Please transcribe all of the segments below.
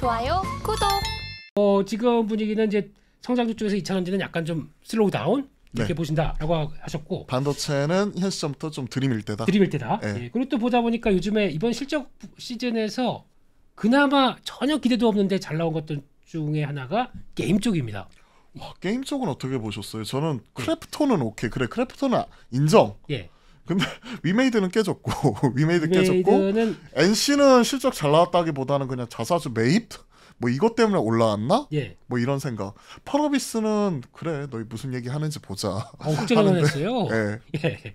좋아요, 구독. 어, 지금 분위기는 이제 성장주 쪽에서 2 0 0지는 약간 좀 슬로우 다운 이렇게 네. 보신다라고 하셨고 반도체는 현 시점부터 좀 드림일 때다. 드림일 때다. 네. 예. 그리고 또 보다 보니까 요즘에 이번 실적 시즌에서 그나마 전혀 기대도 없는데 잘 나온 것들 중에 하나가 게임 쪽입니다. 와, 아, 게임 쪽은 어떻게 보셨어요? 저는 네. 크래프톤은 오케이. 그래 크래프톤은 아, 인정. 예. 근데 위메이드는 깨졌고 위메이드 깨졌고 NC는 실적 잘 나왔다기보다는 그냥 자사주 매입 뭐 이것 때문에 올라왔나? 예. 뭐 이런 생각. 파로비스는 그래 너희 무슨 얘기 하는지 보자. 어, 걱정을 했어요. 예. 예.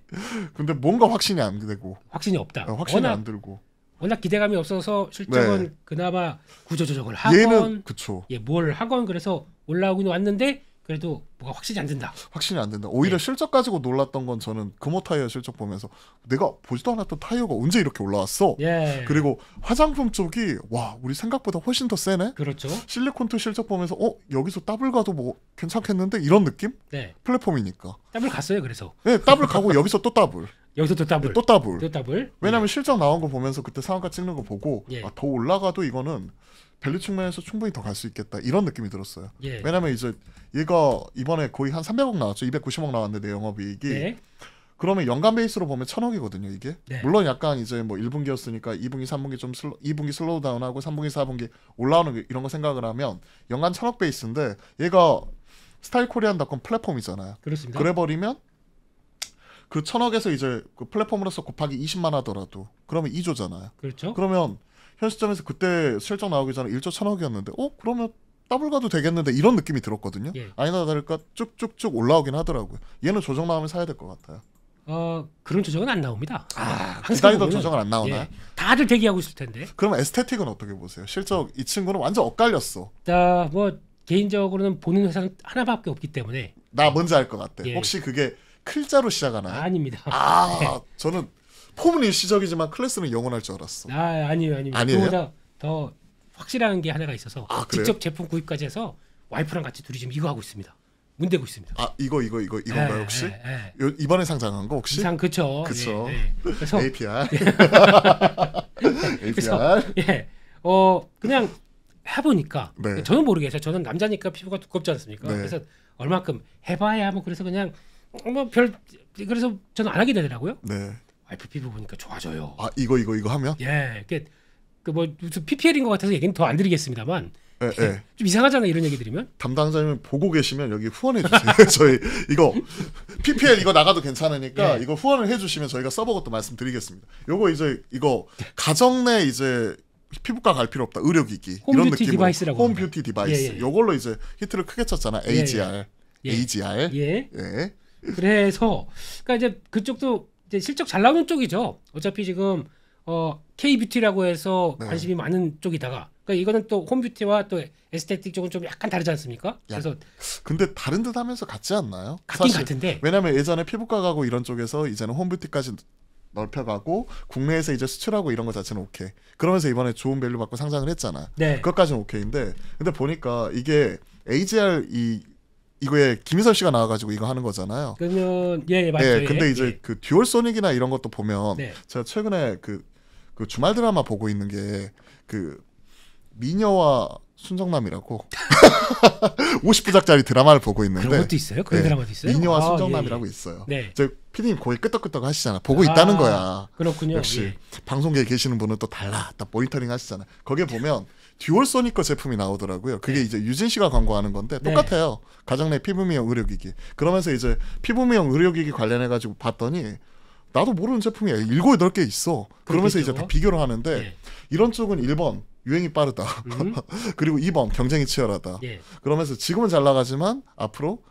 근데 뭔가 확신이 안 되고. 확신이 없다. 어, 확신이 워낙, 안 들고. 워낙 기대감이 없어서 실적은 네. 그나마 구조조정을 하건 얘는 그쵸. 예, 뭘 하건 그래서 올라오긴 왔는데 그래도 뭐가 확실히 안 된다. 확실히 안 된다. 오히려 네. 실적 가지고 놀랐던 건 저는 금호 타이어 실적 보면서 내가 보지도 않았던 타이어가 언제 이렇게 올라왔어? 예. 그리고 화장품 쪽이 와 우리 생각보다 훨씬 더 세네. 그렇죠. 실리콘투 실적 보면서 어 여기서 더블 가도 뭐 괜찮겠는데 이런 느낌? 네. 플랫폼이니까. 더블 갔어요 그래서. 네 더블 가고 여기서 또 더블. 여기서 또 더블. 네, 또 더블. 또 더블. 왜냐면 하 네. 실적 나온 거 보면서 그때 상한가 찍는 거 보고 예. 아, 더 올라가도 이거는 밸류 측면에서 충분히 더 갈 수 있겠다 이런 느낌이 들었어요. 예. 왜냐면 이제 이거 이번에 거의 한 300억 나왔죠. 290억 나왔는데 영업이익이. 네. 그러면 연간 베이스로 보면 천억이거든요 이게 네. 물론 약간 이제 뭐 1분기였으니까 2분기 3분기 좀 슬로, 2분기 슬로우다운하고 3분기 4분기 올라오는 이런 거 생각을 하면 연간 천억 베이스인데 얘가 스타일 코리안닷컴 플랫폼이잖아요 그렇습니다 그래버리면 그 천억에서 이제 그 플랫폼으로서 곱하기 20만 하더라도 그러면 2조잖아요 그렇죠 그러면 현 시점에서 그때 실적 나오기 전에 1조 천억이었는데 어 그러면 더블 가도 되겠는데 이런 느낌이 들었거든요. 예. 아니나 다를까 쭉쭉쭉 올라오긴 하더라고요. 얘는 조정 나오면 사야 될 것 같아요. 어 그런 조정은 안 나옵니다. 아, 기다리던 그 조정은 안 나오나? 예. 다들 대기하고 있을 텐데. 그럼 에스테틱은 어떻게 보세요? 실적 이 친구는 완전 엇갈렸어. 나뭐 개인적으로는 보는 회사는 하나밖에 없기 때문에. 나 먼저 할 것 같아. 예. 혹시 그게 클자로 시작하나요? 아, 아닙니다. 아 네. 저는 폼은 일시적이지만 클래스는 영원할 줄 알았어. 아 아니요 아니요. 아니에요? 더 확실한 게 하나가 있어서 아, 직접 제품 구입까지 해서 와이프랑 같이 둘이 지금 이거 하고 있습니다. 문대고 있습니다. 아 이거 이거 이거 이건가요 예, 혹시? 에, 에, 에. 이번에 상장한 거 혹시? 상 그쵸. 그쵸. 예, 예. 그래서 APR. APR. 예. 어 그냥 해보니까 네. 저는 모르겠어요. 저는 남자니까 피부가 두껍지 않습니까? 네. 그래서 얼마큼 해봐야 뭐 그래서 그냥 뭐 별 그래서 저는 안 하게 되더라고요. 네. 알프 피부 보니까 좋아져요. 아 이거 이거 이거 하면? 예, 그뭐 PPL인 것 같아서 얘기는 더 안 드리겠습니다만. 에, 예, 에. 예. 좀 이상하잖아요 이런 얘기 들으면 담당자님 보고 계시면 여기 후원해 주세요 저희 이거 PPL 이거 나가도 괜찮으니까 예. 이거 후원을 해주시면 저희가 써보고 또 말씀드리겠습니다 요거 이제 이거 가정 내 이제 피부과 갈 필요 없다 의료기기 이런 느낌으로 홈 뷰티 디바이스 예, 예. 요걸로 이제 히트를 크게 쳤잖아 예, AGR AGR 예. 그래서 그러니까 이제 그쪽도 이제 실적 잘 나오는 쪽이죠. 어차피 지금 어, K 뷰티라고 해서 네. 관심이 많은 쪽이다가 그러니까 이거는 또 홈뷰티와 또 에스테틱 쪽은 좀 약간 다르지 않습니까? 그래서 근데 다른 듯하면서 같지 않나요? 같긴 사실, 같은데 왜냐하면 예전에 피부과 가고 이런 쪽에서 이제는 홈뷰티까지 넓혀가고 국내에서 이제 수출하고 이런 거 자체는 오케이. 그러면서 이번에 좋은 밸류 받고 상장을 했잖아. 네. 그것까지는 오케이인데 근데 보니까 이게 AGR 이 이거에 김희선 씨가 나와가지고 이거 하는 거잖아요. 그러면 예, 예맞아 예, 근데 예, 이제 예. 그 듀얼 소닉이나 이런 것도 보면 네. 제가 최근에 그, 그 주말 드라마 보고 있는 게 그 미녀와 순정남이라고 50부작짜리 드라마를 보고 있는데 그런 것도 있어요? 그런 네. 드라마도 있어요? 미녀와 아, 순정남이라고 예, 예. 있어요. 네. 저 피디님 거의 끄덕끄덕 하시잖아. 보고 아, 있다는 거야. 그렇군요. 역시 예. 방송계에 계시는 분은 또 달라. 딱 모니터링 하시잖아. 거기에 보면 듀얼 소니커 제품이 나오더라고요. 그게 네. 이제 유진 씨가 광고하는 건데 네. 똑같아요. 네. 가정 내 피부 미용 의료기기. 그러면서 이제 피부 미용 의료기기 관련해 가지고 봤더니 나도 모르는 제품이 일곱 여개 있어. 그러면서 그렇겠죠? 이제 다 비교를 하는데 예. 이런 쪽은 1번 유행이 빠르다. 음. 그리고 2번 경쟁이 치열하다. 예. 그러면서 지금은 잘 나가지만 앞으로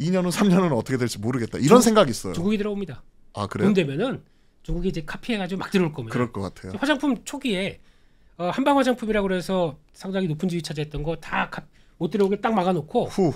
2년 후 3년은 어떻게 될지 모르겠다. 이런 중, 생각이 있어요. 중국이 들어옵니다. 아 그래요? 돈 되면은 중국이 이제 카피해가지고 막 들어올 겁니다. 그럴 것 같아요. 화장품 초기에 어, 한방 화장품이라고 그래서 상당히 높은 지위 차지했던 거 다 못 들어오게 딱 막아놓고 후.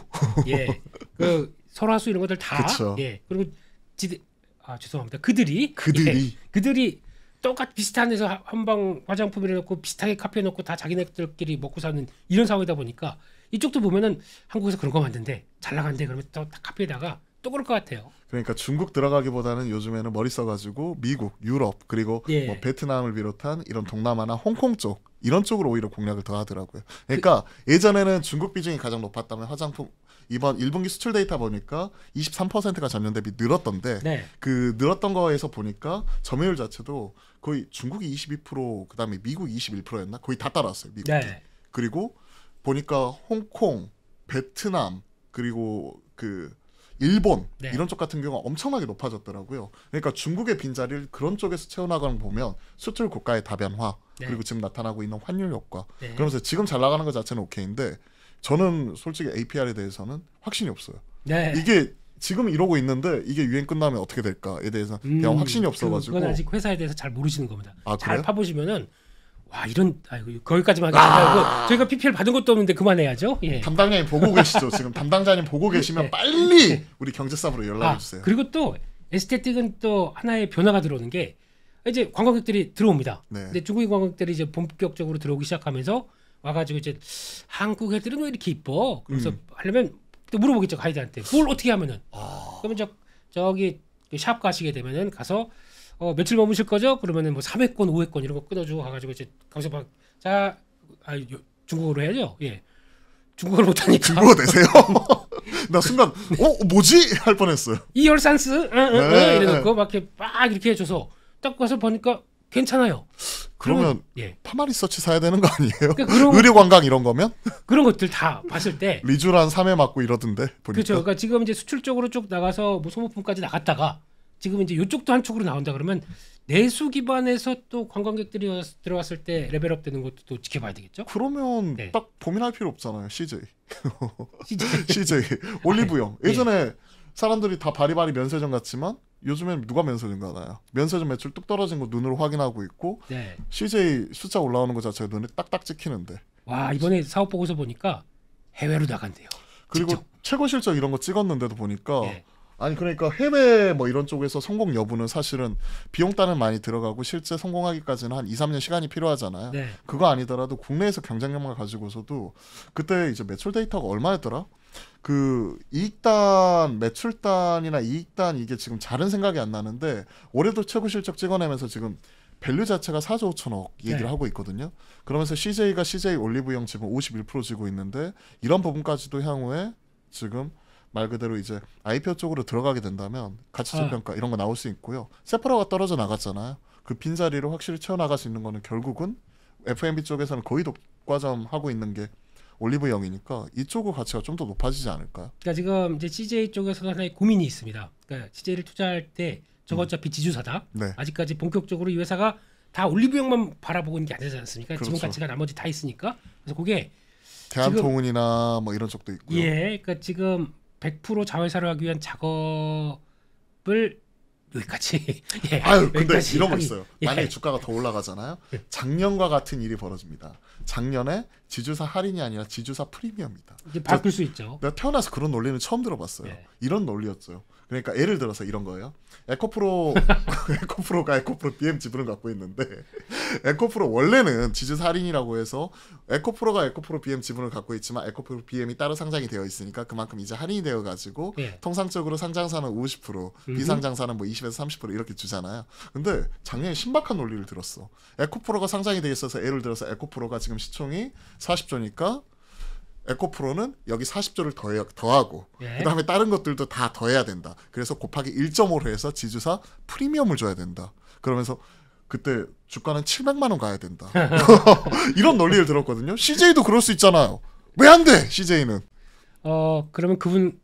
예, 그 설화수 이런 것들 다 그쵸. 예, 그리고 지아 죄송합니다. 그들이 그들이 예, 그들이 똑같 비슷한 데서 한방 화장품이라 놓고 비슷하게 카페 놓고 다 자기네들끼리 먹고 사는 이런 상황이다 보니까 이쪽도 보면은 한국에서 그런 거 만든데 잘나간데 그러면 또 카페에다가 또 그럴 것 같아요. 그러니까 중국 들어가기보다는 요즘에는 머리 써가지고 미국, 유럽 그리고 예. 뭐 베트남을 비롯한 이런 동남아나 홍콩 쪽 이런 쪽으로 오히려 공략을 더 하더라고요. 그러니까 그, 예전에는 중국 비중이 가장 높았다면 화장품 이번 1분기 수출 데이터 보니까 23%가 전년 대비 늘었던데 네. 그 늘었던 거에서 보니까 점유율 자체도 거의 중국이 22% 그다음에 미국 21%였나 거의 다 따라왔어요 미국이 네. 그리고 보니까 홍콩 베트남 그리고 그 일본 네. 이런 쪽 같은 경우가 엄청나게 높아졌더라고요. 그러니까 중국의 빈자리를 그런 쪽에서 채워나가는 보면 수출 국가의 다변화 네. 그리고 지금 나타나고 있는 환율 효과 네. 그러면서 지금 잘 나가는 것 자체는 오케이인데 저는 솔직히 APR에 대해서는 확신이 없어요. 네. 이게 지금 이러고 있는데 이게 유행 끝나면 어떻게 될까에 대해서 음, 그냥 확신이 없어가지고 그건 아직 회사에 대해서 잘 모르시는 겁니다. 아, 잘그래 파보시면은 와 이런 아이고 거기까지만 하고 아! 저희가 PPL 받은 것도 없는데 그만해야죠. 예. 담당자님 보고 계시죠? 지금 담당자님 보고 계시면 네. 빨리 예. 우리 경제사업으로 연락해 아, 주세요. 그리고 또 에스테틱은 또 하나의 변화가 들어오는 게 이제 관광객들이 들어옵니다. 네. 근데 중국인 관광객들이 이제 본격적으로 들어오기 시작하면서 와가지고 이제 한국 애들은 왜 이렇게 이뻐? 그래서 음. 하려면 또 물어보겠죠 가이드한테 뭘 어떻게 하면은 아. 그러면 저 저기 그 샵 가시게 되면은 가서 어, 며칠 머무실 거죠? 그러면은 뭐3 0 0권5 0 0권 이런 거 끊어주고 가가지고 이제 거기서 막 자, 아, 요, 중국어로 해야죠. 예, 중국어를 못하니까 중국어 되세요? 나 순간 어 뭐지 할 뻔했어요. 이 열산스, 응, 응, 응, 네, 이래놓고 네. 막 이렇게 막 이렇게 해줘서 딱 가서 보니까 괜찮아요. 그러면 예. 파마리서치 사야 되는 거 아니에요? 그러니까 의료관광 이런 거면? 그런 것들 다 봤을 때 리주란 3회 맞고 이러던데 보니까. 그렇죠. 그러니까 지금 이제 수출 쪽으로 쭉 나가서 뭐 소모품까지 나갔다가 지금 이제 이쪽도 한쪽으로 나온다 그러면 내수 기반에서 또 관광객들이 들어왔을 때 레벨업 되는 것도 또 지켜봐야 되겠죠? 그러면 네. 딱 고민할 필요 없잖아요. CJ. CJ. CJ. 올리브영. 아, 예. 예전에 예. 사람들이 다 바리바리 면세점 갔지만 요즘엔 누가 면세점 가나요? 면세점 매출 뚝 떨어진 거 눈으로 확인하고 있고 네. CJ 숫자 올라오는 거 자체가 눈에 딱딱 찍히는데. 와 이번에 사업 보고서 보니까 해외로 나간대요. 그리고 직접. 최고 실적 이런 거 찍었는데도 보니까 네. 아니 그러니까 해외 뭐 이런 쪽에서 성공 여부는 사실은 비용 따는 많이 들어가고 실제 성공하기까지는 한 2, 3년 시간이 필요하잖아요. 네. 그거 아니더라도 국내에서 경쟁력만 가지고서도 그때 이제 매출 데이터가 얼마였더라? 그 이익단 매출단이나 이익단 이게 지금 잘은 생각이 안 나는데 올해도 최고 실적 찍어내면서 지금 밸류 자체가 4조 5천억 얘기를 네. 하고 있거든요. 그러면서 CJ가 CJ 올리브영 지분 51% 지고 있는데 이런 부분까지도 향후에 지금 말 그대로 이제 IPO 쪽으로 들어가게 된다면 가치적 네. 평가 이런 거 나올 수 있고요. 세파라가 떨어져 나갔잖아요. 그빈자리로 확실히 채워나갈 수 있는 거는 결국은 FMB 쪽에서는 거의 독과점 하고 있는 게 올리브영이니까 이쪽의 가치가 좀 더 높아지지 않을까요? 그러니까 지금 이제 CJ 쪽에서 하나의 고민이 있습니다. 그러니까 CJ를 투자할 때 저거 어차피 지주사다. 네. 아직까지 본격적으로 이 회사가 다 올리브영만 바라보고 있는 게 아니지 않습니까? 그렇죠. 지금 가치가 나머지 다 있으니까. 그래서 그게 대한통운이나 뭐 이런 쪽도 있고요. 예, 그러니까 지금 100% 자회사를 하기 위한 작업을 여기까지. 예, 아유, 여기까지 근데 이런 거 있어요. 예. 만약에 주가가 더 올라가잖아요. 예. 작년과 같은 일이 벌어집니다. 작년에 지주사 할인이 아니라 지주사 프리미엄입니다 이제 바꿀 수 있죠. 내가 태어나서 그런 논리는 처음 들어봤어요. 예. 이런 논리였어요. 그러니까 예를 들어서 이런 거예요. 에코프로 에코프로가 에코프로 BM 지분을 갖고 있는데 에코프로 원래는 지주살인이라고 해서 에코프로가 에코프로 BM 지분을 갖고 있지만 에코프로 BM이 따로 상장이 되어 있으니까 그만큼 이제 할인이 되어 가지고 예. 통상적으로 상장사는 50% 음. 비상장사는 뭐 20에서 30% 이렇게 주잖아요. 근데 작년에 신박한 논리를 들었어. 에코프로가 상장이 되어 있어서 예를 들어서 에코프로가 지금 시총이 40조니까 에코프로는 여기 40조를 더해, 더하고 예. 그다음에 다른 것들도 다 더해야 된다. 그래서 곱하기 1.5로 해서 지주사 프리미엄을 줘야 된다. 그러면서 그때 주가는 700만 원 가야 된다. 이런 논리를 들었거든요. CJ도 그럴 수 있잖아요. 왜 안 돼? CJ는. 어, 그러면 그분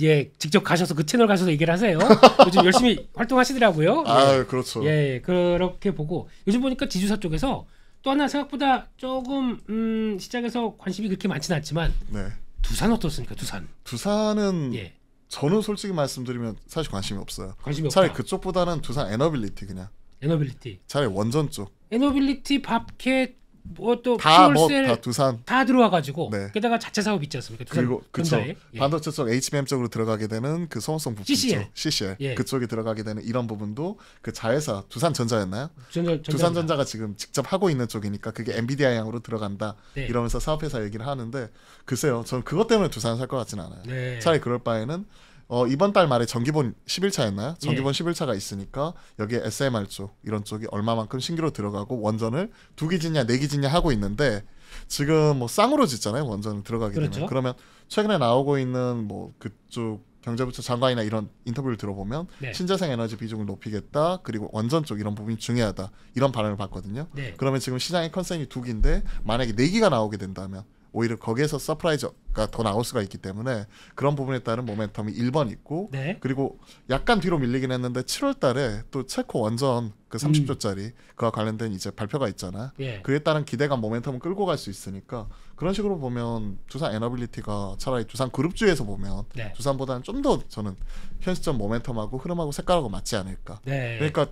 예, 직접 가셔서 그 채널 가셔서 얘기를 하세요. 요즘 열심히 활동하시더라고요. 아, 예. 그렇죠. 예, 예 그렇게 보고 요즘 보니까 지주사 쪽에서 또 하나 생각보다 조금 음, 시장에서 관심이 그렇게 많지는 않지만 네. 두산 어떻습니까? 두산. 두산은 예. 저는 솔직히 말씀드리면 사실 관심이 없어요. 관심이 차라리 없다. 그쪽보다는 두산 에너빌리티 그냥. 에너빌리티. 차라리 원전 쪽. 에너빌리티, 밥캣, 뭐또 피올셀 뭐, 다 두산 다 들어와 가지고 네. 게다가 자체 사업 있지 않습니까? 그리고 그쵸 예. 반도체 쪽 HBM 쪽으로 들어가게 되는 그 소음성 부품 CCL, CCL. 예. 그쪽에 들어가게 되는 이런 부분도 그 자회사 두산 전자였나요? 전자, 두산 전자가 지금 직접 하고 있는 쪽이니까 그게 엔비디아 양으로 들어간다 네. 이러면서 사업회사 얘기를 하는데 글쎄요 저는 그것 때문에 두산 살것같진 않아요. 네. 차라리 그럴 바에는 어, 이번 달 말에 정기본 11차였나요? 예. 정기본 예. 11차가 있으니까 여기에 SMR 쪽 이런 쪽이 얼마만큼 신규로 들어가고 원전을 두 기지냐 네 기지냐 하고 있는데 지금 뭐 쌍으로 짓잖아요 원전 들어가게 그렇죠? 되면 그러면 최근에 나오고 있는 뭐 그쪽 경제부처 장관이나 이런 인터뷰를 들어보면 네. 신재생 에너지 비중을 높이겠다 그리고 원전 쪽 이런 부분이 중요하다 이런 발언을 봤거든요 네. 그러면 지금 시장의 컨센이 두 기인데 만약에 네 기가 나오게 된다면 오히려 거기에서 서프라이즈가더 나올 수가 있기 때문에 그런 부분에 따른 모멘텀이 1번 있고 네. 그리고 약간 뒤로 밀리긴 했는데 7월 달에 또 체코 원전 그 30조짜리 음. 그와 관련된 이제 발표가 있잖아. 예. 그에 따른 기대감 모멘텀을 끌고 갈 수 있으니까 그런 식으로 보면 두산 에너빌리티가 차라리 두산 그룹주에서 보면 네. 두산보다는 좀 더 저는 현실적 모멘텀하고 흐름하고 색깔하고 맞지 않을까. 네. 그러니까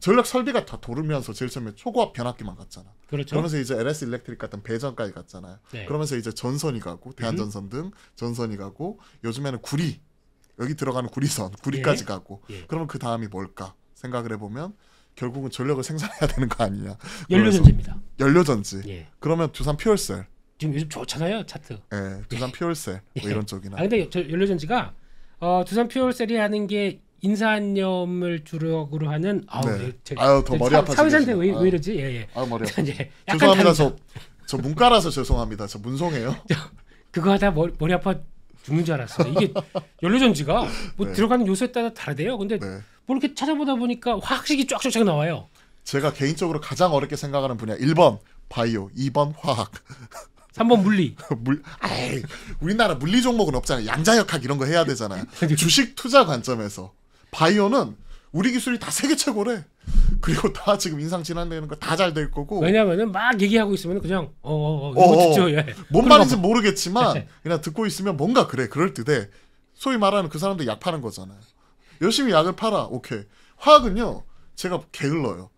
전력 설비가 다돌으면서 제일 처음에 초고압 변압기만 갔잖아. 그렇죠. 그러면서 이제 LS 일렉트릭 같은 배전까지 갔잖아요. 네. 그러면서 이제 전선이 가고 대한전선 음. 등 전선이 가고 요즘에는 구리 여기 들어가는 구리선 구리까지 예. 가고 예. 그러면 그 다음이 뭘까 생각을 해보면 결국은 전력을 생산해야 되는 거 아니냐. 연료전지입니다. 연료전지. 예. 그러면 두산 피얼셀 지금 요즘 좋잖아요 차트. 예, 두산 피얼셀뭐 예. 예. 이런 쪽이나. 아 근데 저 연료전지가 어, 두산 피얼셀이 하는 게 인사한염을 주력으로 하는 아우, 네. 네 제 아유 더 네, 머리 아파. 사회상태테 왜, 아. 왜 이러지? 예, 예. 아 머리 아파. 죄송합니다. 저, 저 문과라서 죄송합니다. 저 문송해요. 그거 하다 머리, 머리 아파 죽는 줄 알았어. 이게 연료전지가 뭐 네. 들어가는 요소에 따라 다르대요. 근데 네. 뭐 이렇게 찾아보다 보니까 화학식이 쫙쫙쫙 나와요. 제가 개인적으로 가장 어렵게 생각하는 분야 1번 바이오, 2번 화학. 3번 물리. 물, 아이, 우리나라 물리 종목은 없잖아. 양자역학 이런 거 해야 되잖아. 주식 투자 관점에서. 바이오는 우리 기술이 다 세계 최고래. 그리고 다 지금 인상 진환되는 거 다 잘 될 거고. 왜냐면은 막 얘기하고 있으면 그냥 어어 어, 어, 어, 어 예. 뭔 말인지 모르겠지만 예. 그냥 듣고 있으면 뭔가 그래 그럴 듯해. 소위 말하는 그 사람들 약 파는 거잖아요. 열심히 약을 팔아. 오케이. 화학은요. 제가 게을러요.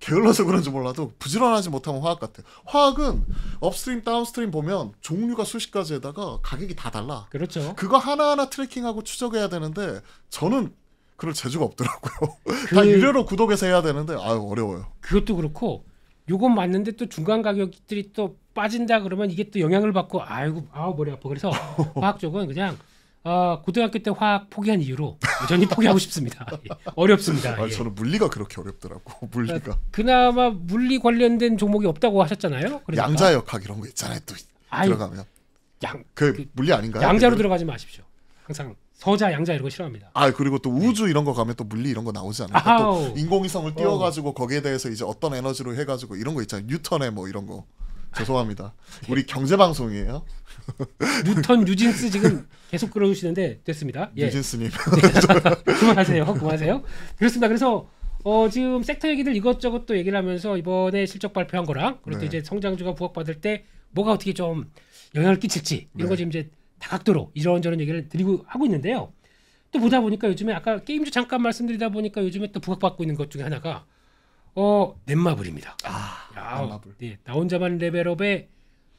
게을러서 그런지 몰라도 부지런하지 못하면 화학 같아요. 화학은 업스트림, 다운스트림 보면 종류가 수십 가지에다가 가격이 다 달라. 그렇죠. 그거 하나하나 트래킹하고 추적해야 되는데 저는 그럴 재주가 없더라고요. 그, 다 유료로 구독해서 해야 되는데 아유 어려워요. 그것도 그렇고 요건 맞는데 또 중간 가격들이 또 빠진다 그러면 이게 또 영향을 받고 아이고 아우 머리 아파. 그래서 화학 쪽은 그냥 어, 고등학교 때 화학 포기한 이유로 여전히 포기하고 싶습니다. 예, 어렵습니다. 아니, 예. 저는 물리가 그렇게 어렵더라고 물리가. 아, 그나마 물리 관련된 종목이 없다고 하셨잖아요. 그러니까. 양자역학 이런 거 있잖아요. 또 아이, 들어가면 양그 그, 물리 아닌가요? 양자로 그걸? 들어가지 마십시오. 항상 서자, 양자 이런 거 싫어합니다. 아 그리고 또 네. 우주 이런 거 가면 또 물리 이런 거 나오지 않을까? 아또 인공위성을 띄워가지고 어. 거기에 대해서 이제 어떤 에너지로 해가지고 이런 거 있잖아요. 뉴턴의 뭐 이런 거. 죄송합니다. 우리 경제 방송이에요. 뉴턴 뉴진스 지금 계속 끌어시는데 됐습니다. 예. 뉴진스님. 네, 그만하세요. 그만하세요. 그렇습니다. 그래서 어, 지금 섹터 얘기들 이것저것 또 얘기를 하면서 이번에 실적 발표한 거랑 그리고 네. 또 이제 성장주가 부각받을 때 뭐가 어떻게 좀 영향을 끼칠지 이런 네. 거 지금 이제 다각도로 이런저런 얘기를 드리고 하고 있는데요. 또 보다 보니까 요즘에 아까 게임주 잠깐 말씀드리다 보니까 요즘에 또 부각받고 있는 것 중에 하나가 어 넷마블입니다. 아, 야, 넷마블. 네, 나 혼자만 레벨업에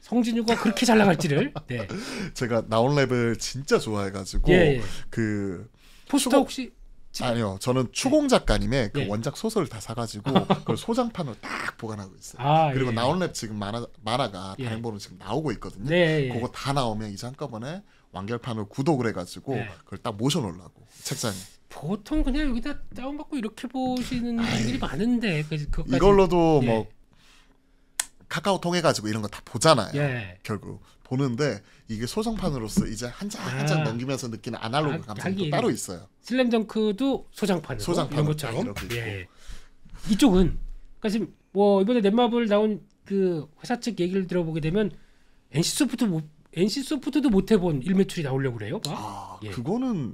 성진우가 그렇게 잘 나갈지를. 네. 제가 나온 랩을 진짜 좋아해가지고 예, 예. 그 포스터 수고... 혹시 아니요, 저는 추공 작가님의 그 네. 네. 원작 소설을 다 사가지고 그걸 소장판으로 딱 보관하고 있어요. 아, 그리고 예. 나온랩 지금 만화 만화가 예. 단행본으로 지금 나오고 있거든요. 네, 예. 그거 다 나오면 이제 한꺼번에 완결판으로 구독을 해가지고 네. 그걸 딱 모셔놓으려고 책상에 보통 그냥 여기다 다운받고 이렇게 보시는 분들이 많은데 그, 이걸로도 뭐 카카오 통해 가지고 이런 거 다 보잖아요. 예. 결국 보는데 이게 소장판으로서 이제 한 장 한장 아. 넘기면서 느끼는 아날로그 아, 감성이 따로 있어요. 슬램덩크도 소장판으로 소장판 이런 것처럼. 예. 이쪽은 그러니까 지금 뭐 이번에 넷마블 나온 그 회사 측 얘기를 들어보게 되면 NC 소프트 못 NC 소프트도 못 해본 일매출이 나오려고 그래요. 아, 예. 그거는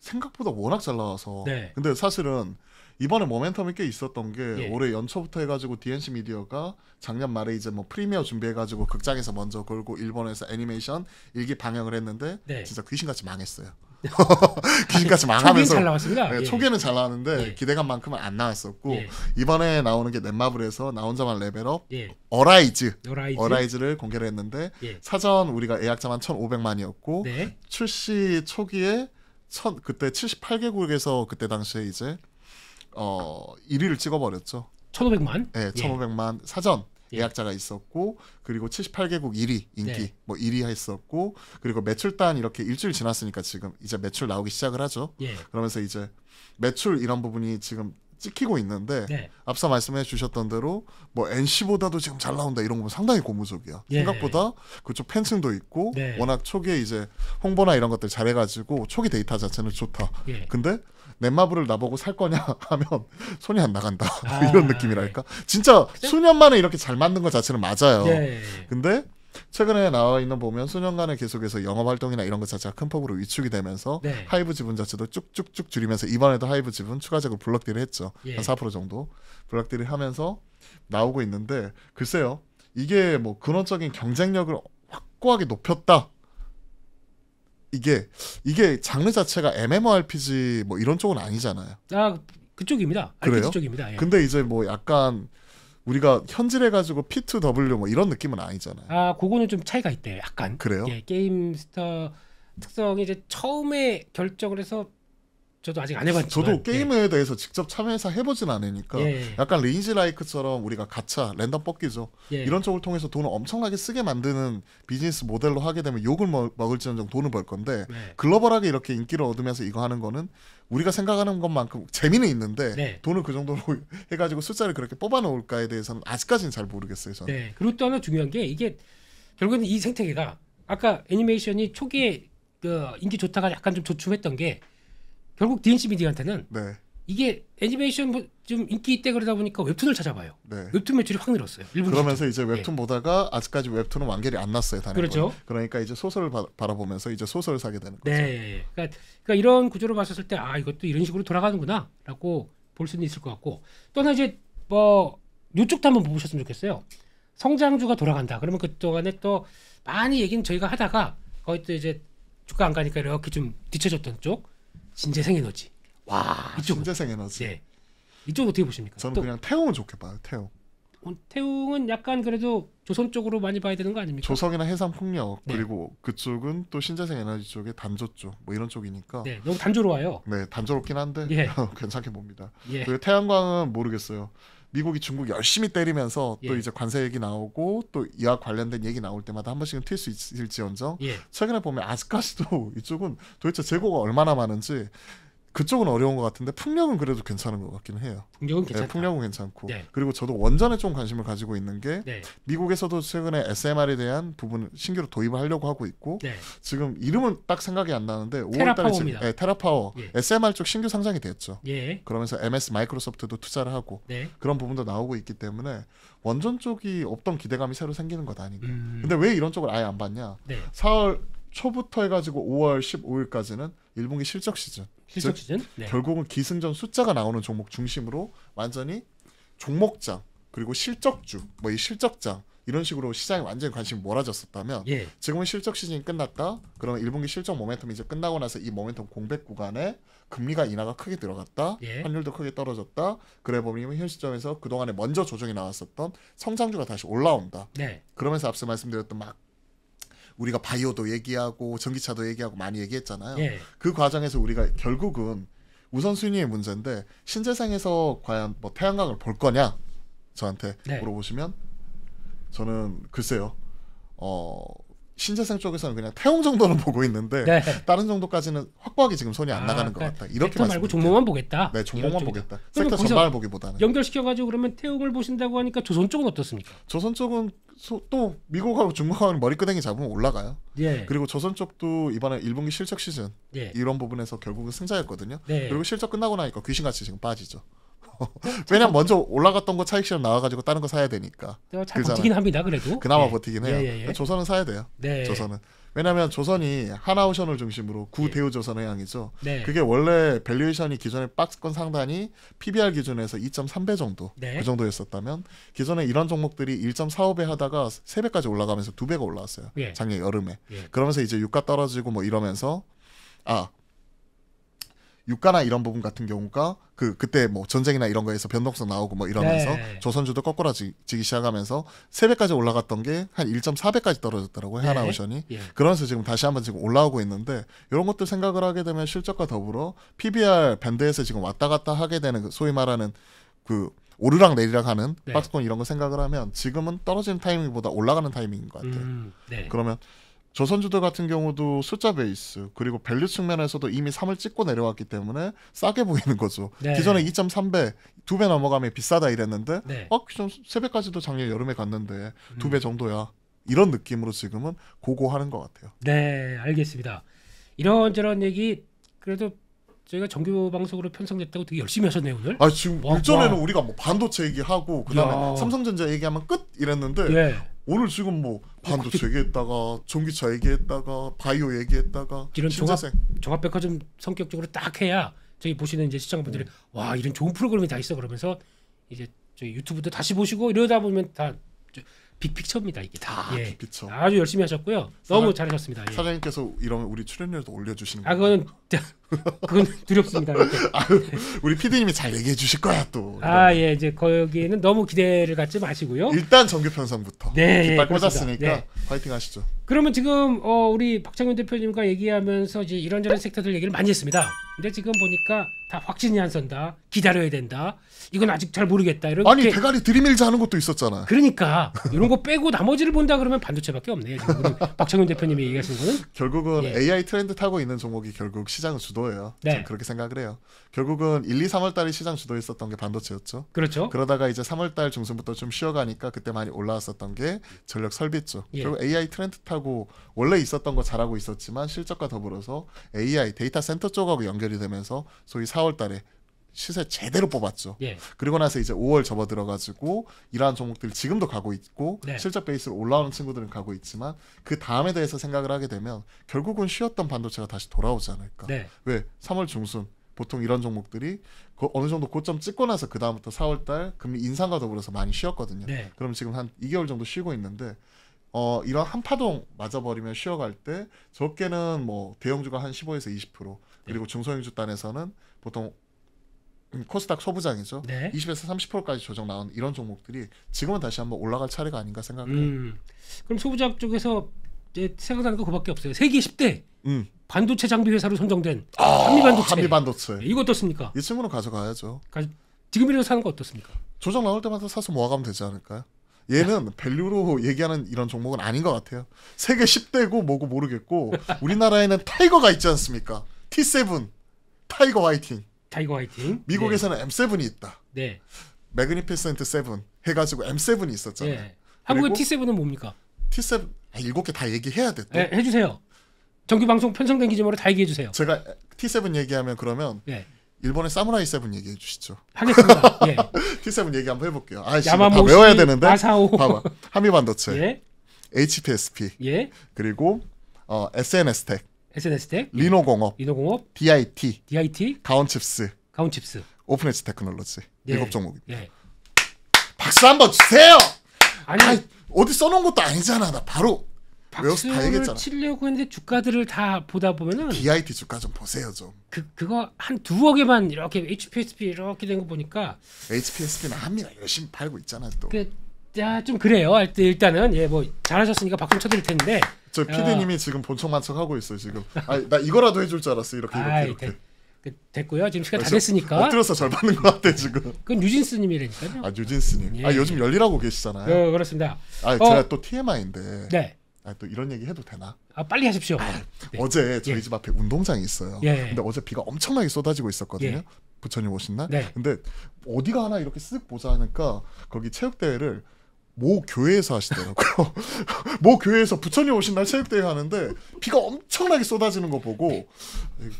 생각보다 워낙 잘 나와서. 네. 근데 사실은 이번에 모멘텀이 꽤 있었던 게 예. 올해 연초부터 해가지고 DNC 미디어가 작년 말에 이제 뭐 프리미어 준비해가지고 극장에서 먼저 걸고 일본에서 애니메이션 일기 방영을 했는데 네. 진짜 귀신같이 망했어요. 네. 귀신같이 망하면서 초기는 잘 나왔습니다. 네, 예. 초기에는 잘 나왔는데 예. 기대감만큼은 안 나왔었고 예. 이번에 나오는 게 넷마블에서 나 혼자만 레벨업 어라이즈 어라이즈 를 공개를 했는데 예. 사전 우리가 예약자만 1,500만이었고 네. 출시 초기에 천, 그때 78개국에서 그때 당시에 이제 어 1위를 찍어버렸죠. 1,500만? 네, 1,500만 사전 예. 약자가 있었고 그리고 78개국 1위 인기 네. 뭐 1위 했었고 그리고 매출단 이렇게 일주일 지났으니까 지금 이제 매출 나오기 시작을 하죠. 예. 그러면서 이제 매출 이런 부분이 지금 찍히고 있는데 네. 앞서 말씀해 주셨던 대로 뭐 NC보다도 지금 잘 나온다 이런 건 상당히 고무적이야. 예. 생각보다 그쪽 팬층도 있고 네. 워낙 초기에 이제 홍보나 이런 것들 잘해가지고 초기 데이터 자체는 좋다. 예. 근데 넷마블을 나보고 살 거냐 하면 손이 안 나간다 아, 이런 느낌이랄까 진짜 그치? 수년 만에 이렇게 잘 만든 것 자체는 맞아요 예. 근데 최근에 나와 있는 보면 수년간에 계속해서 영업 활동이나 이런 것 자체가 큰 폭으로 위축이 되면서 네. 하이브 지분 자체도 쭉쭉쭉 줄이면서 이번에도 하이브 지분 추가적으로 블럭딜을 했죠 예. 한4% 정도 블럭딜을 하면서 나오고 있는데 글쎄요 이게 뭐 근원적인 경쟁력을 확고하게 높였다 이게 이게 장르 자체가 MMORPG 뭐 이런 쪽은 아니잖아요. 아 그쪽입니다. 그래요? RPG 쪽입니다. 예. 근데 이제 뭐 약간 우리가 현질해 가지고 P2W 뭐 이런 느낌은 아니잖아요. 아 그거는 좀 차이가 있대요. 약간 그래요? 예, 게임 스타 특성이 이제 처음에 결정을 해서 저도 아직 안 해봤지만 저도 게임에 예. 대해서 직접 참여해서 해보진 않으니까 예. 약간 레인지 라이크처럼 우리가 가차 랜덤 뽑기죠 예. 이런 쪽을 통해서 돈을 엄청나게 쓰게 만드는 비즈니스 모델로 하게 되면 욕을 먹을지언정 돈을 벌 건데 네. 글로벌하게 이렇게 인기를 얻으면서 이거 하는 거는 우리가 생각하는 것만큼 재미는 있는데 네. 돈을 그 정도로 해가지고 숫자를 그렇게 뽑아놓을까에 대해서는 아직까지는 잘 모르겠어요 저는 네. 그리고 또 하나 중요한 게 이게 결국에는 이 생태계가 아까 애니메이션이 초기에 그 인기 좋다가 약간 좀 조춤했던 게 결국 DNC 미디어한테는 네. 이게 애니메이션 뭐 좀 인기 있대 그러다 보니까 웹툰을 찾아봐요. 네. 웹툰 매출이 확 늘었어요. 그러면서 시점. 이제 웹툰 네. 보다가 아직까지 웹툰은 완결이 안 났어요. 그렇죠. 건. 그러니까 이제 소설을 바, 라보면서 이제 소설을 사게 되는 거죠. 네. 그러니까, 그러니까 이런 구조로 봤었을 때 아 이것도 이런 식으로 돌아가는구나라고 볼 수는 있을 것 같고 또하 이제 뭐 이쪽도 한번 보셨으면 좋겠어요. 성장주가 돌아간다. 그러면 그동안에 또 많이 얘기는 저희가 하다가 거의 또 이제 주가 안 가니까 이렇게 좀 뒤쳐졌던 쪽. 신재생 에너지. 와, 이쪽은. 신재생 에너지. 네. 이쪽 어떻게 보십니까? 저는 또, 그냥 태웅은 좋게 봐요. 태웅. 어, 태웅은 약간 그래도 조선 쪽으로 많이 봐야 되는 거 아닙니까? 조선이나 해상 폭력 네. 그리고 그쪽은 또 신재생 에너지 쪽에 단조 쪽 뭐 이런 쪽이니까 네, 너무 단조로워요. 네, 단조롭긴 한데 예. 괜찮게 봅니다. 예. 그리고 태양광은 모르겠어요. 미국이 중국 열심히 때리면서 예. 또 이제 관세 얘기 나오고 또 이와 관련된 얘기 나올 때마다 한 번씩은 튈 수 있을지언정 예. 최근에 보면 아직까지도 이쪽은 도대체 재고가 얼마나 많은지 그쪽은 어려운 것 같은데 풍력은 그래도 괜찮은 것같기는 해요. 풍력은 네, 괜찮다. 네, 풍력은 괜찮고 네. 그리고 저도 원전에 좀 관심을 가지고 있는 게 네. 미국에서도 최근에 SMR에 대한 부분 신규로 도입을 하려고 하고 있고 네. 지금 이름은 딱 생각이 안 나는데 5월달에 지금 네, 테라파워 예. SMR 쪽 신규 상장이 됐죠. 예. 그러면서 MS 마이크로소프트도 투자를 하고 네. 그런 부분도 나오고 있기 때문에 원전 쪽이 없던 기대감이 새로 생기는 것 아닌가. 음. 근데 왜 이런 쪽을 아예 안 봤냐? 4월 초부터 해가지고 5월 15일까지는 일본기 실적 시즌. 실적 즉, 시즌? 네. 결국은 기승전 숫자가 나오는 종목 중심으로 완전히 종목장 그리고 실적주 뭐 이 실적장 이런 식으로 시장이 완전히 관심이 몰아졌었다면 예. 지금은 실적 시즌이 끝났다. 그러면 일본기 실적 모멘텀이 이제 끝나고 나서 이 모멘텀 공백 구간에 금리가 인하가 크게 들어갔다. 예. 환율도 크게 떨어졌다. 그래 보면 현 시점에서 그동안에 먼저 조정이 나왔었던 성장주가 다시 올라온다. 네. 그러면서 앞서 말씀드렸던 막 우리가 바이오도 얘기하고 전기차도 얘기하고 많이 얘기했잖아요. 예. 그 과정에서 우리가 결국은 우선순위의 문제인데 신재생에서 과연 뭐 태양광을 볼 거냐 저한테 네. 물어보시면 저는 글쎄요. 어 신재생 쪽에서는 그냥 태용 정도는 보고 있는데 네. 다른 정도까지는 확고하게 지금 손이 안 아, 나가는 그러니까 것 같다. 이렇게 말씀드릴게고 종목만 보겠다. 네, 종목만 보겠다. 섹터 전반을 보기보다는 연결시켜가지고 그러면 태용을 보신다고 하니까 조선 쪽은 어떻습니까? 조선 쪽은 소, 또 미국하고 중국하고 는 머리끄댕이 잡으면 올라가요. 예. 그리고 조선 쪽도 이번에 1분기 실적 시즌 예. 이런 부분에서 결국은 승자였거든요. 네. 그리고 실적 끝나고 나니까 귀신같이 지금 빠지죠. 왜냐면 먼저 올라갔던 거 차익실현 나와가지고 다른 거 사야 되니까. 어, 잘그 버티긴 합니다. 그래도. 그나마 네. 버티긴 예, 해요. 예, 예, 예. 조선은 사야 돼요. 네. 조선은. 왜냐하면 조선이 하나오션을 중심으로 구대우조선 예. 해양이죠. 네. 그게 원래 밸류에이션이 기존의 박스권 상단이 PBR 기준에서 2.3배 정도 네. 그 정도였었다면 기존에 이런 종목들이 1.45배 하다가 3배까지 올라가면서 2배가 올라왔어요. 작년 여름에. 그러면서 이제 유가 떨어지고 뭐 이러면서 아 유가나 이런 부분 같은 경우가 그 그때 뭐 전쟁이나 이런 거에서 변동성 나오고 뭐 이러면서 네. 조선주도 거꾸라지기 시작하면서 세배까지 올라갔던 게 한 1.4배까지 떨어졌더라고요. 네. 하나오션이. 예. 그러면서 지금 다시 한번 지금 올라오고 있는데 이런 것들 생각을 하게 되면 실적과 더불어 PBR 밴드에서 지금 왔다 갔다 하게 되는 그 소위 말하는 그 오르락 내리락 하는 네. 박스콘 이런 거 생각을 하면 지금은 떨어지는 타이밍보다 올라가는 타이밍인 것 같아요. 음, 네. 그러면 조선주들 같은 경우도 숫자 베이스 그리고 밸류 측면에서도 이미 3을 찍고 내려왔기 때문에 싸게 보이는 거죠. 네. 기존에 2.3배, 2배 넘어가면 비싸다 이랬는데 네. 아, 어, 기 3배까지도 작년 여름에 갔는데 2배 음. 정도야. 이런 느낌으로 지금은 고고하는 것 같아요. 네, 알겠습니다. 이런저런 얘기 그래도 저희가 정규 방송으로 편성됐다고 되게 열심히 하셨네요 오늘. 아 지금 와, 일전에는 와. 우리가 뭐 반도체 얘기하고 그다음에 야. 삼성전자 얘기하면 끝 이랬는데 예. 오늘 지금 뭐 반도체 얘기했다가 전기차 얘기했다가 바이오 얘기했다가 이런 종합 종합백화점 성격적으로 딱 해야 저희 보시는 이제 시청자분들이 음. 와 이런 좋은 프로그램이 다 있어 그러면서 이제 저희 유튜브도 다시 보시고 이러다 보면 다. 빅픽처입니다 이게 다. 아, 예. 빅픽처. 아주 열심히 하셨고요. 너무 사장, 잘하셨습니다. 예. 사장님께서 이러 우리 출연료도 올려주시는 아 그건 그건 두렵습니다. 아 우리 PD님이 잘 얘기해 주실 거야 또. 아예 이제 거기는 너무 기대를 갖지 마시고요. 일단 정규 편성부터. 네. 예, 깃발 꽂았으니까 네. 파이팅 하시죠. 그러면 지금 어, 우리 박창윤 대표님과 얘기하면서 이제 이런저런 섹터들 얘기를 많이 했습니다. 근데 지금 보니까 다 확신이 안 선다. 기다려야 된다. 이건 아직 잘 모르겠다 이렇게 아니 대가리 드림일자 하는 것도 있었잖아. 그러니까 이런 거 빼고 나머지를 본다 그러면 반도체밖에 없네요. 지금 우박창윤 대표님이 얘기하신 거는 결국은 예. AI 트렌드 타고 있는 종목이 결국 시장을 주도예요 네. 저는 그렇게 생각을 해요. 결국은 1, 2, 3월 달에 시장 주도했었던 게 반도체였죠. 그렇죠. 그러다가 이제 3월 달 중순부터 좀 쉬어가니까 그때 많이 올라왔었던 게 전력 설비 쪽. 예. 결국 AI 트렌드 타고 원래 있었던 거 잘하고 있었지만 실적과 더불어서 AI 데이터 센터 쪽하고 연결이 되면서 소위 4월 달에 시세 제대로 뽑았죠. 예. 그리고 나서 이제 5월 접어들어가지고 이러한 종목들이 지금도 가고 있고 네. 실적 베이스로 올라오는 친구들은 가고 있지만 그 다음에 대해서 생각을 하게 되면 결국은 쉬었던 반도체가 다시 돌아오지 않을까. 네. 왜 3월 중순 보통 이런 종목들이 그 어느 정도 고점 찍고 나서 그 다음부터 4월달 금리 인상과 더불어서 많이 쉬었거든요. 네. 그럼 지금 한 2개월 정도 쉬고 있는데 어, 이런 한파동 맞아버리면 쉬어갈 때 적게는 뭐 대형주가 한 15에서 20% 그리고 네. 중소형주 단에서는 보통 코스닥 소부장이죠. 네. 20에서 30%까지 조정 나온 이런 종목들이 지금은 다시 한번 올라갈 차례가 아닌가 생각해요. 음. 그럼 소부장 쪽에서 이제 생각나는 거 그밖에 없어요. 세계 10대 음. 반도체 장비 회사로 선정된 아, 한미반도체. 한미반도체. 네, 이거 어떻습니까? 이 친구는 가져가야죠. 가 그러니까 지금이라도 사는 거 어떻습니까? 조정 나올 때마다 사서 모아가면 되지 않을까요? 얘는 네. 밸류로 얘기하는 이런 종목은 아닌 것 같아요. 세계 10대고 뭐고 모르겠고 우리나라에는 타이거가 있지 않습니까? T7 타이거 화이팅. 타이거 화이팅. 미국에서는 네. M7이 있다. 네. 매그니피센트 7 해가지고 M7이 있었잖아요. 네. 한국의 T7은 뭡니까? T7 아, 일개다 얘기해야 돼. 또. 네, 해주세요. 정규 방송 편성된 기준으로 다 얘기해 주세요. 제가 T7 얘기하면 그러면 네. 일본의 사무라이 세 얘기해 주시죠. 하겠습니다. 예. T7 얘기 한번 해볼게요. 아, 야마모시, 다 외워야 되는데. 아사오. 봐봐. 한미반도체. 예. HPSP. 예. 그리고 어, SNS 텍. SNS텍, 네. 리노공업, 리노공업, DIT, DIT, 가온칩스, 가온칩스, 오픈에스 테크놀로지 네. 예. 일종목입 박수 한번 주세요. 아니, 아니 어디 써놓은 것도 아니잖아. 나 바로 박수를 치려고 했는데 주가들을 다 보다 보면은 DIT 주가 좀 보세요 좀. 그 그거 한 두어 개만 이렇게 HPSP 이렇게 된 거 보니까 HPSP는 합니다. 열심히 팔고 있잖아 또. 그, 야, 좀 그래요. 일단은 예뭐 잘하셨으니까 박수 쳐드릴 텐데 저 어. 피디님이 어. 지금 본청 만척 하고 있어요 지금. 아니, 나 이거라도 해줄 줄 알았어 이렇게 이렇게 아이, 이렇게. 되, 그, 됐고요. 지금 시간 아, 다 됐으니까. 엎드려서 절 받는 것 같아 지금. 그건 유진스님이라니까요. 아 유진스님. 아, 예. 아 요즘 열일하고 계시잖아요. 어, 그렇습니다. 아 어. 제가 또 TMI인데. 네. 아, 또 이런 얘기 해도 되나? 아 빨리 하십시오. 아, 네. 어제 저희 예. 집 앞에 운동장이 있어요. 예. 근데 어제 비가 엄청나게 쏟아지고 있었거든요. 예. 부처님 오신 날. 네. 근데 어디가 하나 이렇게 쓱 보자 하니까 거기 체육대회를 모 교회에서 하시더라고요. 모 교회에서 부처님 오신 날 체육대회 하는데 비가 엄청나게 쏟아지는 거 보고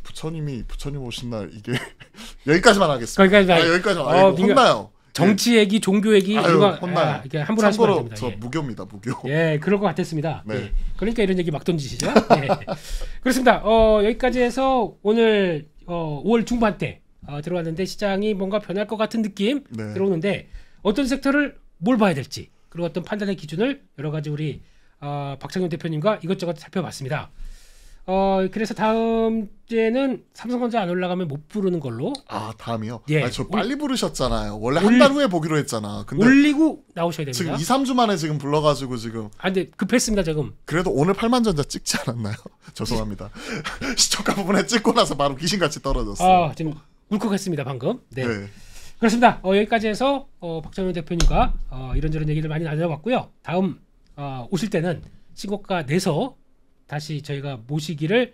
부처님이 부처님 오신 날 이게 여기까지만 하겠습니다. 거기까지만. 아, 여기까지만. 어, 아이고, 혼나요. 정치 예. 얘기, 종교 얘기 아유, 누가 혼나. 아, 이게 함부로 하시면 안 됩니다. 저 예. 무교입니다, 무교. 예, 예, 그럴 것 같았습니다. 네. 예. 그러니까 이런 얘기 막 던지시죠. 예. 그렇습니다. 어, 여기까지 해서 오늘 어, 5월 중반 때 어, 들어왔는데 시장이 뭔가 변할 것 같은 느낌 네. 들어오는데 어떤 섹터를 뭘 봐야 될지 그리고 어떤 판단의 기준을 여러 가지 우리 어, 박창현 대표님과 이것저것 살펴봤습니다. 어 그래서 다음 주에는 삼성전자 안 올라가면 못 부르는 걸로. 아 다음이요? 예. 아니, 저 빨리 부르셨잖아요. 원래 한 달 후에 보기로 했잖아. 근데 올리고 나오셔야 됩니다. 지금 2, 3주 만에 지금 불러가지고 지금. 아 근데 급했습니다 지금. 그래도 오늘 8만 전자 찍지 않았나요? 죄송합니다. 시초가 부분에 찍고 나서 바로 귀신같이 떨어졌어요. 아 지금 울컥했습니다 방금. 네. 네. 그렇습니다. 어, 여기까지 해서 어, 박정현 대표님과 어, 이런저런 얘기를 많이 나눠봤고요. 다음 어, 오실 때는 신곡가 내서 다시 저희가 모시기를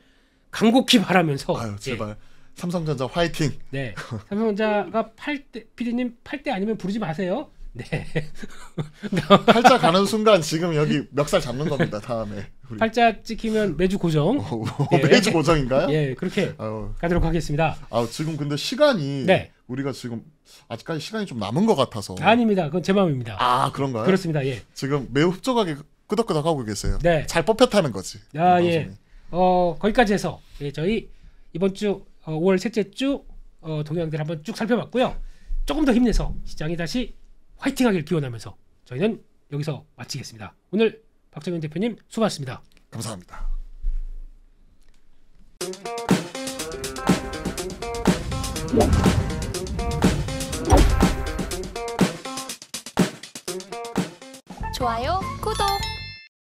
간곡히 바라면서 아유, 예. 제발 예. 삼성전자 화이팅. 네, 삼성전자가 8대 PD님 8대 아니면 부르지 마세요. 네. 팔자 가는 순간 지금 여기 멱살 잡는 겁니다. 다음에 우리. 팔자 찍히면 매주 고정. 어, 어 예. 매주 고정인가요? 예, 그렇게 아유. 가도록 하겠습니다. 아 지금 근데 시간이 네. 우리가 지금 아직까지 시간이 좀 남은 것 같아서. 아닙니다. 그건 제 마음입니다. 아 그런가요? 그렇습니다. 예. 지금 매우 흡족하게 끄덕끄덕 하고 계세요. 네. 잘 뽑혔다는 거지. 아 예. 어 거기까지 해서 예, 저희 이번 주 어, 5월 셋째 주 어, 동향들 한번 쭉 살펴봤고요. 조금 더 힘내서 시장이 다시 화이팅하길 기원하면서 저희는 여기서 마치겠습니다. 오늘 박정현 대표님 수고하셨습니다. 감사합니다. 좋아요, 구독.